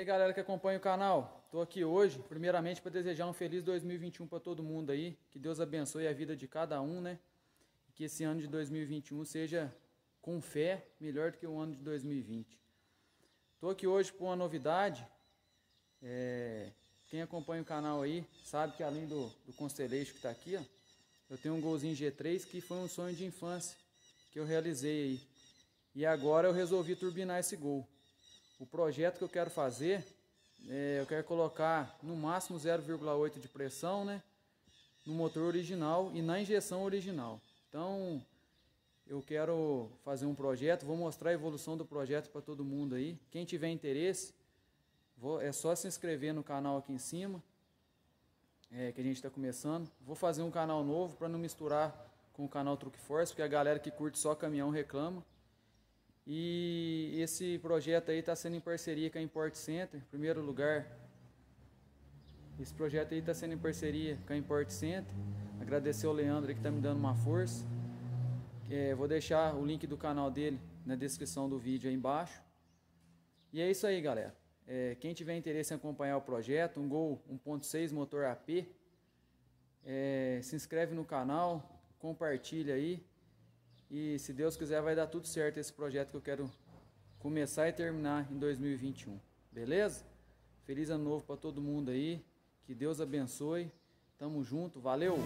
aí, galera que acompanha o canal. Estou aqui hoje, primeiramente, para desejar um feliz 2021 para todo mundo aí. Que Deus abençoe a vida de cada um, né? Que esse ano de 2021 seja, com fé, melhor do que o ano de 2020. Estou aqui hoje com uma novidade. É... Quem acompanha o canal aí sabe que além do, do Constellation que está aqui, ó, eu tenho um golzinho G3 que foi um sonho de infância que eu realizei aí. E agora eu resolvi turbinar esse gol. O projeto que eu quero fazer, é, eu quero colocar no máximo 0,8 de pressão, né? No motor original e na injeção original. Então, eu quero fazer um projeto, vou mostrar a evolução do projeto para todo mundo aí. Quem tiver interesse, vou, é só se inscrever no canal aqui em cima, é, que a gente está começando. Vou fazer um canal novo para não misturar com o canal Truque Force, porque a galera que curte só caminhão reclama. E esse projeto aí está sendo em parceria com a Import Center, em primeiro lugar. Esse projeto aí está sendo em parceria com a Import Center. Agradecer ao Leandro que está me dando uma força. É, vou deixar o link do canal dele na descrição do vídeo aí embaixo. E é isso aí, galera. É, quem tiver interesse em acompanhar o projeto, um Gol 1.6 motor AP, é, se inscreve no canal, compartilha aí. E se Deus quiser, vai dar tudo certo esse projeto que eu quero começar e terminar em 2021. Beleza? Feliz ano novo para todo mundo aí. Que Deus abençoe. Tamo junto. Valeu!